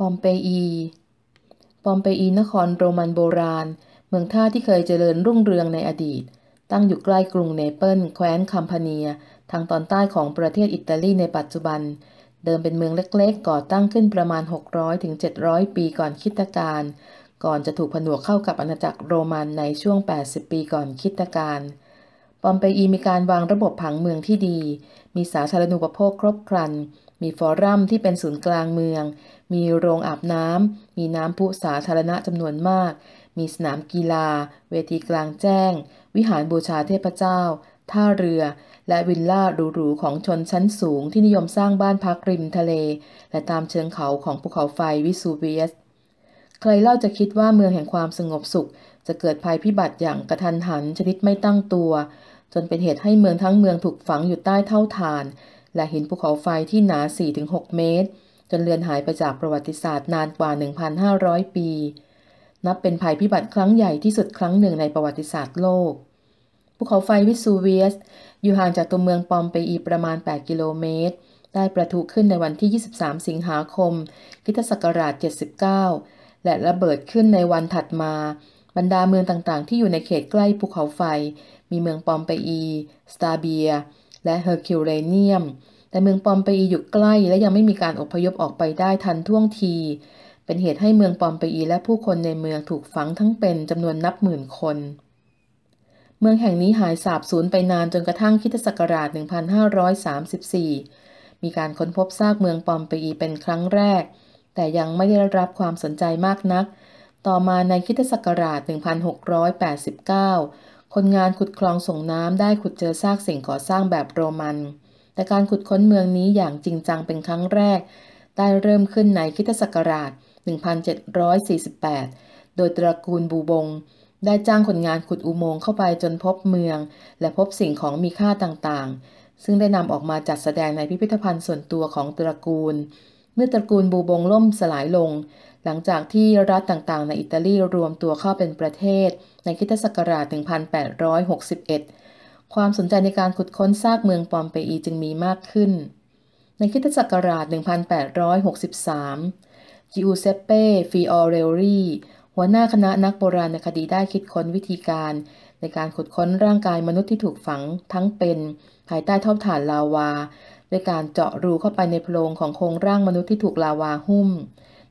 ปอมเปอี ปอมเปอี นครโรมันโบราณ เมืองท่าที่เคยเจริญรุ่งเรืองในอดีต ตั้งอยู่ใกล้กรุงเนเปิล แคว้นคัมพาเนีย ทางตอนใต้ของประเทศอิตาลีในปัจจุบัน เดิมเป็นเมืองเล็กๆ ก่อตั้งขึ้นประมาณ 600-700 ปีก่อนคิดการ ก่อนจะถูกผนวกเข้ากับอาณาจักรโรมันในช่วง 80 ปีก่อนคิดการปอมเปอีมีการวางระบบผังเมืองที่ดี มีสาธารณูปโภคครบครันมีฟอรัมที่เป็นศูนย์กลางเมืองมีโรงอาบน้ำ มีน้ำพุสาธารณะจำนวนมาก มีสนามกีฬา เวทีกลางแจ้ง วิหารบูชาเทพเจ้า ท่าเรือ และวิลล่าหรูๆของชนชั้นสูงที่นิยมสร้างบ้านพักริมทะเล และตามเชิงเขาของภูเขาไฟวิสูเวียสใครเล่าจะคิดว่าเมืองแห่งความสงบสุข จะเกิดภัยพิบัติอย่างกระทันหันชนิดไม่ตั้งตัว จนเป็นเหตุให้เมืองทั้งเมืองถูกฝังอยู่ใต้เท่าฐาน และหินภูเขาไฟที่หนา4-6เมตรจนเลือนหายไปจากประวัติศาสตร์นานกว่า 1,500 ปี นับเป็นภัยพิบัติครั้งใหญ่ที่สุดครั้งหนึ่งในประวัติศาสตร์โลก ภูเขาไฟวิสูเวียส อยู่ห่างจากตัวเมืองปอมเปอีประมาณ 8 กิโลเมตร ได้ประทุขึ้นในวันที่ 23 สิงหาคมคิศักราช 79 และระเบิดขึ้นในวันถัดมา บรรดาเมืองต่างๆ ที่อยู่ในเขตใกล้ภูเขาไฟ มีเมืองปอมเปอี สตาเบีย และเฮอร์คิวเรเนียมแต่เมืองปอมเปอีอยู่ใกล้ และยังไม่มีการอพยพออกไปได้ทันท่วงที เป็นเหตุให้เมืองปอมเปอีและผู้คนในเมืองถูกฝังทั้งเป็นจำนวนนับหมื่นคน เมืองแห่งนี้หายสาบสูญไปนานจนกระทั่งคิทศักราช 1534 มีการค้นพบซากเมืองปอมเปอีเป็นครั้งแรก แต่ยังไม่ได้รับความสนใจมากนัก ต่อมาในคิทศักราช 1689 คนงานขุดคลองส่งน้ำได้ขุดเจอซากสิ่งก่อสร้างแบบโรมันแต่การขุดค้นเมืองนี้อย่างจริงจังเป็นครั้งแรก ได้เริ่มขึ้นในคิทศักราช 1748 โดยตระกูลบูบง ได้จ้างคนงานขุดอุโมงค์เข้าไปจนพบเมือง และพบสิ่งของมีค่าต่างๆ ซึ่งได้นำออกมาจัดแสดงในพิพิธภัณฑ์ส่วนตัวของตระกูล เมื่อตระกูลบูบงล่มสลายลง หลังจากที่รัฐต่างๆ ในอิตาลีรวมตัวเข้าเป็นประเทศในคิทศักราช 1861ความสนใจในการขุดค้นซากเมืองปอมเปอีจึงมีมากขึ้น ในคิตศักราช 1863 จิอูเซปเป้ฟิออเรลรีหัวหน้าคณะนักโบราณคดีได้คิดค้นวิธีการ ในการขุดค้นร่างกายมนุษย์ที่ถูกฝังทั้งเป็น ภายใต้ท่อถ่านลาวา ด้วยการเจาะรูเข้าไปในโพรงของโครงร่างมนุษย์ที่ถูกลาวาหุ้ม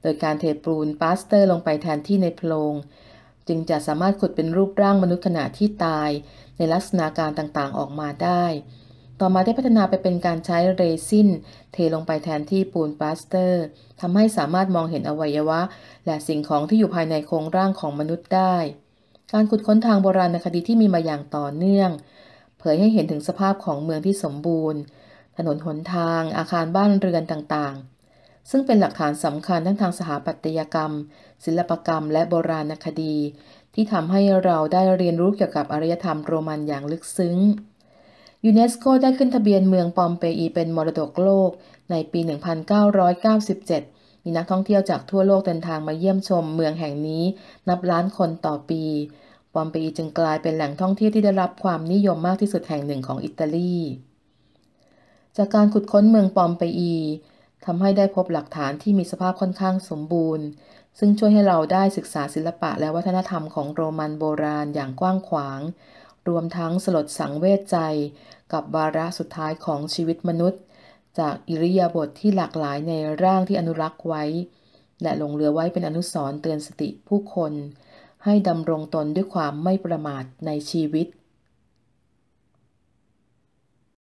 โดยการเทปูนปาสเตอร์ ลงไปแทนที่ในโพรงจึงจะสามารถขุดเป็นรูปร่างมนุษย์ขณะที่ตายในลักษณะการต่างๆออกมาได้ ต่อมาได้พัฒนาไปเป็นการใช้เรซินเทลงไปแทนที่ปูนปลาสเตอร์ทำให้สามารถมองเห็นอวัยวะและสิ่งของที่อยู่ภายในโครงร่างของมนุษย์ได้ การขุดค้นทางโบราณคดีที่มีมาอย่างต่อเนื่อง เผยให้เห็นถึงสภาพของเมืองที่สมบูรณ์ ถนนหนทาง อาคารบ้านเรือนต่างๆซึ่งเป็นหลักฐานสำคัญทั้งทางสถาปัตยกรรม ศิลปกรรม และโบราณคดี ที่ทำให้เราได้เรียนรู้เกี่ยวกับอารยธรรมโรมันอย่างลึกซึ้งยูเนสโกได้ขึ้นทะเบียนเมืองปอมเปอีเป็นมรดกโลกในปี 1997 มีนักท่องเที่ยวจากทั่วโลกเดินทางมาเยี่ยมชมเมืองแห่งนี้ นับล้านคนต่อปี ปอมเปอีจึงกลายเป็นแหล่งท่องเที่ยวที่ได้รับความนิยมมากที่สุดแห่งหนึ่งของอิตาลีจากการขุดค้นเมืองปอมเปอีทำให้ได้พบหลักฐานที่มีสภาพค่อนข้างสมบูรณ์ ซึ่งช่วยให้เราได้ศึกษาศิลปะและวัฒนธรรมของโรมันโบราณอย่างกว้างขวาง รวมทั้งสลดสังเวชใจ กับวาระสุดท้ายของชีวิตมนุษย์ จากอิริยาบถทที่หลากหลายในร่างที่อนุรักษ์ไว้ และหลงเหลือไว้เป็นอนุสรณ์เตือนสติผู้คน ให้ดำรงตนด้วยความไม่ประมาทในชีวิต